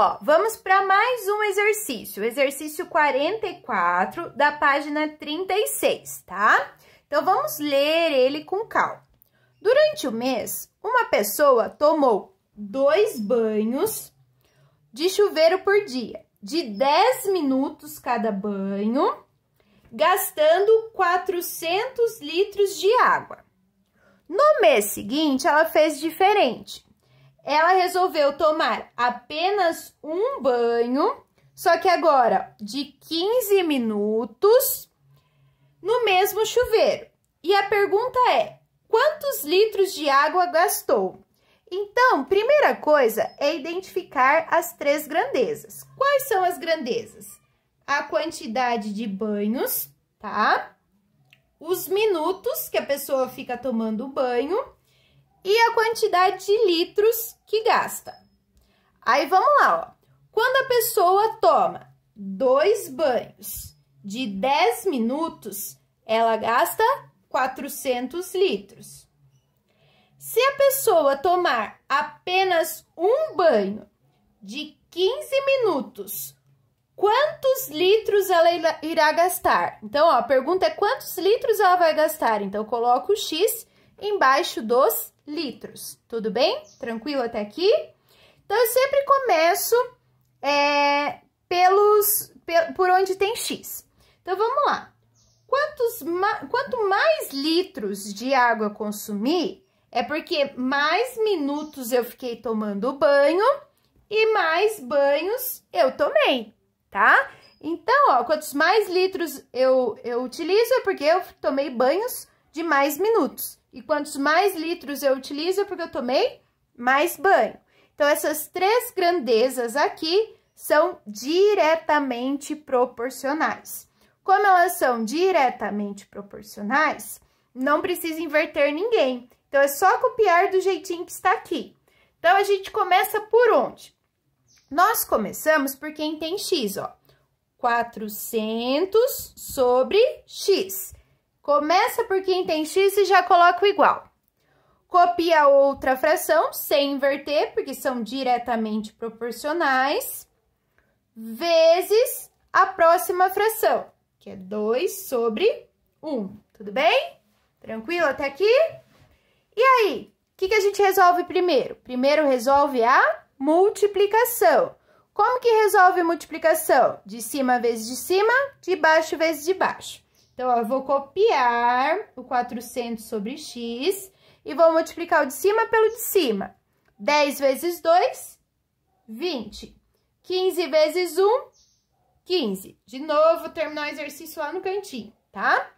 Ó, vamos para mais um exercício, exercício 44 da página 36, tá? Então, vamos ler ele com calma. Durante o mês, uma pessoa tomou dois banhos de chuveiro por dia, de 10 minutos cada banho, gastando 400 litros de água. No mês seguinte, ela fez diferente ela resolveu tomar apenas um banho, só que agora de 15 minutos no mesmo chuveiro. E a pergunta é: quantos litros de água gastou? Então, primeira coisa é identificar as três grandezas. Quais são as grandezas? A quantidade de banhos, tá? Os minutos que a pessoa fica tomando banho e a quantidade de litros que gasta. Aí vamos lá, ó. Quando a pessoa toma dois banhos de 10 minutos, ela gasta 400 litros. Se a pessoa tomar apenas um banho de 15 minutos, quantos litros ela irá gastar? Então, ó, a pergunta é quantos litros ela vai gastar. Então, coloco o X embaixo dos litros. Tudo bem? Tranquilo até aqui? Então, eu sempre começo é, pelos, por onde tem X. Então, vamos lá. Quantos, ma quanto mais litros de água consumir, é porque mais minutos eu fiquei tomando banho e mais banhos eu tomei, tá? Então, ó, quantos mais litros eu, eu utilizo é porque eu tomei banhos de mais minutos. E quantos mais litros eu utilizo, porque eu tomei mais banho. Então, essas três grandezas aqui são diretamente proporcionais. Como elas são diretamente proporcionais, não precisa inverter ninguém. Então, é só copiar do jeitinho que está aqui. Então, a gente começa por onde? Nós começamos por quem tem x, ó. 400 sobre x. Começa por quem tem x e já coloca o igual. Copia outra fração sem inverter, porque são diretamente proporcionais, vezes a próxima fração, que é 2 sobre 1, tudo bem? Tranquilo até aqui? E aí, o que, que a gente resolve primeiro? Primeiro resolve a multiplicação. Como que resolve multiplicação? De cima vezes de cima, de baixo vezes de baixo. Então, ó, eu vou copiar o 400 sobre x e vou multiplicar o de cima pelo de cima. 10 vezes 2, 20. 15 vezes 1, 15. De novo, terminar o exercício lá no cantinho, tá?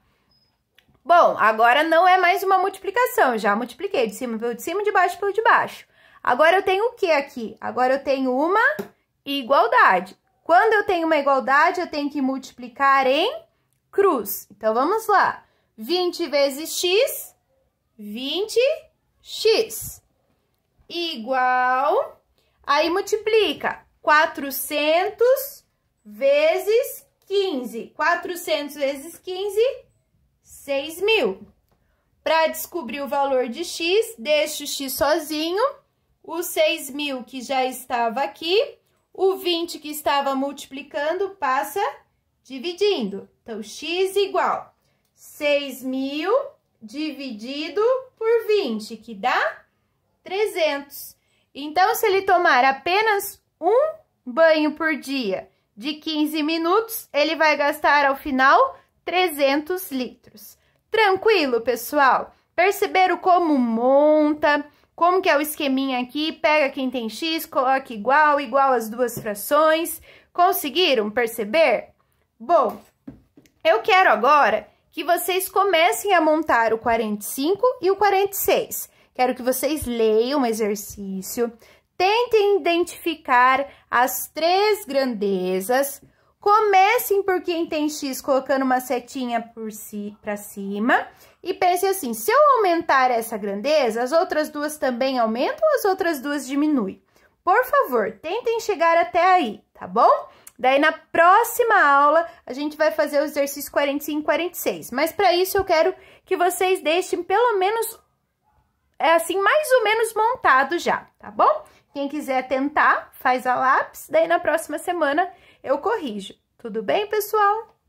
Bom, agora não é mais uma multiplicação, já multipliquei de cima pelo de cima, de baixo pelo de baixo. Agora eu tenho o que aqui? Agora eu tenho uma igualdade. Quando eu tenho uma igualdade, eu tenho que multiplicar em cruz. Então, vamos lá. 20 vezes x, 20x, igual... Aí, multiplica 400 vezes 15. 400 vezes 15, 6.000. Para descobrir o valor de x, deixo o x sozinho, o 6.000 que já estava aqui, o 20 que estava multiplicando passa dividindo. Então, x igual 6.000 dividido por 20, que dá 300. Então, se ele tomar apenas um banho por dia de 15 minutos, ele vai gastar ao final 300 litros. Tranquilo, pessoal? Perceberam como monta, como que é o esqueminha aqui? Pega quem tem x, coloca igual, igual as duas frações. Conseguiram perceber? Bom, eu quero agora que vocês comecem a montar o 45 e o 46. Quero que vocês leiam o exercício, tentem identificar as três grandezas, comecem por quem tem x colocando uma setinha por si, para cima e pense assim, se eu aumentar essa grandeza, as outras duas também aumentam ou as outras duas diminuem? Por favor, tentem chegar até aí, tá bom? Daí, na próxima aula, a gente vai fazer o exercício 45 e 46. Mas, para isso, eu quero que vocês deixem pelo menos, é assim, mais ou menos montado já, tá bom? Quem quiser tentar, faz a lápis. Daí, na próxima semana, eu corrijo. Tudo bem, pessoal?